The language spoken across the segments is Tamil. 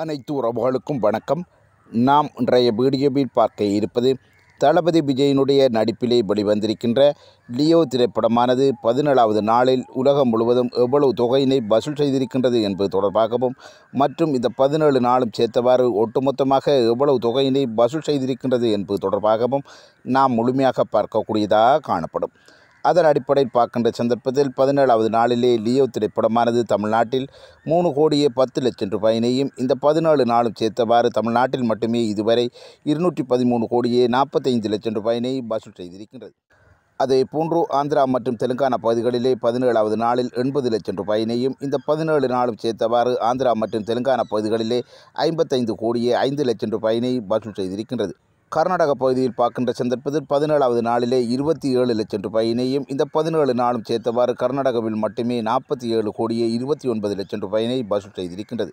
அனைத்து உறவுகளுக்கும் வணக்கம் நாம் இன்றைய வீடியோவில் பார்க்க இருப்பது தளபதி விஜயனுடைய நடிப்பிலே வெளிவந்திருக்கின்ற லியோ திரைப்படமானது பதினேழாவது நாளில் உலகம் முழுவதும் எவ்வளவு தொகையினை வசூல் செய்திருக்கின்றது என்பது தொடர்பாகவும் மற்றும் இந்த பதினேழு நாளும் சேர்த்தவாறு ஒட்டுமொத்தமாக எவ்வளவு தொகையினை வசூல் செய்திருக்கின்றது என்பது தொடர்பாகவும் நாம் முழுமையாக பார்க்கக்கூடியதாக காணப்படும் அதன் அடிப்படையில் பார்க்கின்ற சந்தர்ப்பத்தில் பதினேழாவது நாளிலே லியோ திரைப்படமானது தமிழ்நாட்டில் மூணு கோடியே பத்து லட்சம் ரூபாயினையும் இந்த பதினாலு நாளும் சேர்த்தவாறு தமிழ்நாட்டில் மட்டுமே இதுவரை இருநூற்றி பதிமூணு கோடியே நாற்பத்தைந்து லட்சம் ரூபாயினையும் வசூல் செய்திருக்கின்றது அதே போன்று ஆந்திரா மற்றும் தெலுங்கானா பகுதிகளிலே பதினேழாவது நாளில் எண்பது லட்சம் ரூபாயினையும் இந்த பதினேழு நாளும் சேர்த்தவாறு ஆந்திரா மற்றும் தெலுங்கானா பகுதிகளிலே ஐம்பத்தைந்து கோடியே ஐந்து லட்சம் ரூபாயினை வசூல் செய்திருக்கின்றது கர்நாடக பகுதியில் பார்க்கின்ற சந்தர்ப்பத்தில் பதினேழாவது நாளிலே இருபத்தி ஏழு லட்சம் ரூபாயினையும் இந்த பதினேழு நாளும் சேர்த்தவாறு கர்நாடகாவில் மட்டுமே நாற்பத்தி ஏழு கோடியே இருபத்தி ஒன்பது லட்சம் ரூபாயினை வசூல் செய்திருக்கின்றது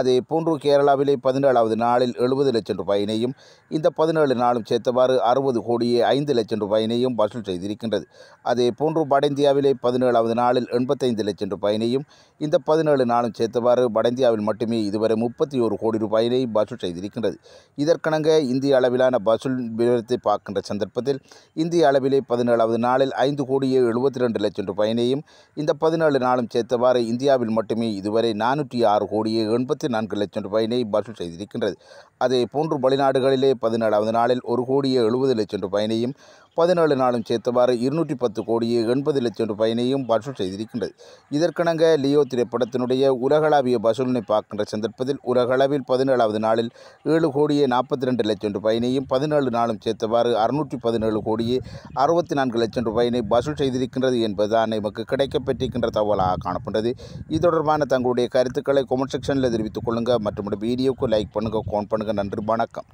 அதே போன்று கேரளாவிலே பதினேழாவது நாளில் எழுபது லட்சம் ரூபாயினையும் இந்த பதினேழு நாளும் சேர்த்தவாறு அறுபது கோடியே ஐந்து லட்சம் ரூபாயினையும் வசூல் செய்திருக்கின்றது அதே போன்று வட இந்தியாவிலே பதினேழாவது நாளில் எண்பத்தைந்து லட்சம் ரூபாயினையும் இந்த பதினேழு நாளும் சேர்த்தவாறு வட இந்தியாவில் மட்டுமே இதுவரை முப்பத்தி ஒரு கோடி ரூபாயினை வசூல் செய்திருக்கின்றது இதற்கணங்க இந்திய அளவிலான ஆண்டுக்கான பசுல் விவரத்தை பார்க்கின்ற சந்தர்ப்பத்தில் இந்திய அளவிலே பதினேழாவது நாளில் ஐந்து கோடியே எழுபத்தி ரெண்டு லட்சம் ரூபாயினையும் இந்த பதினேழு நாளும் சேர்த்தவாறு இந்தியாவில் மட்டுமே இதுவரை நானூற்றி ஆறு கோடியே எண்பத்தி நான்கு லட்சம் ரூபாயினை வசூல் செய்திருக்கின்றது அதே போன்று வெளிநாடுகளிலே பதினேழாவது நாளில் ஒரு கோடியே எழுபது லட்சம் ரூபாயினையும் பதினேழு நாளும் சேர்த்தவாறு இருநூற்றி பத்து கோடியே எண்பது லட்சம் ரூபாயினையும் வசூல் செய்திருக்கின்றது இதற்கிணங்க லியோ திரைப்படத்தினுடைய உலகளாவிய வசூலினை பார்க்கின்ற சந்தர்ப்பத்தில் உலகளவில் பதினேழாவது நாளில் ஏழு கோடியே நாற்பத்தி ரெண்டு லட்சம் ரூபாயினையும் பதினேழு நாளும் சேர்த்தவாறு அறுநூற்றி பதினேழு கோடியே அறுபத்தி நான்கு லட்சம் ரூபாயினை வசூல் செய்திருக்கின்றது என்பதுதான் எமக்கு கிடைக்கப்பெற்றிருக்கின்ற தகவலாக காணப்படுகிறது இது தொடர்பான தங்களுடைய கருத்துக்களை கொமெண்ட் செக்ஷனில் தெரிவித்துக் கொள்ளுங்கள் மற்றும் வீடியோக்கு லைக் பண்ணுங்கள் கோன் பண்ணுங்கள் நன்றி வணக்கம்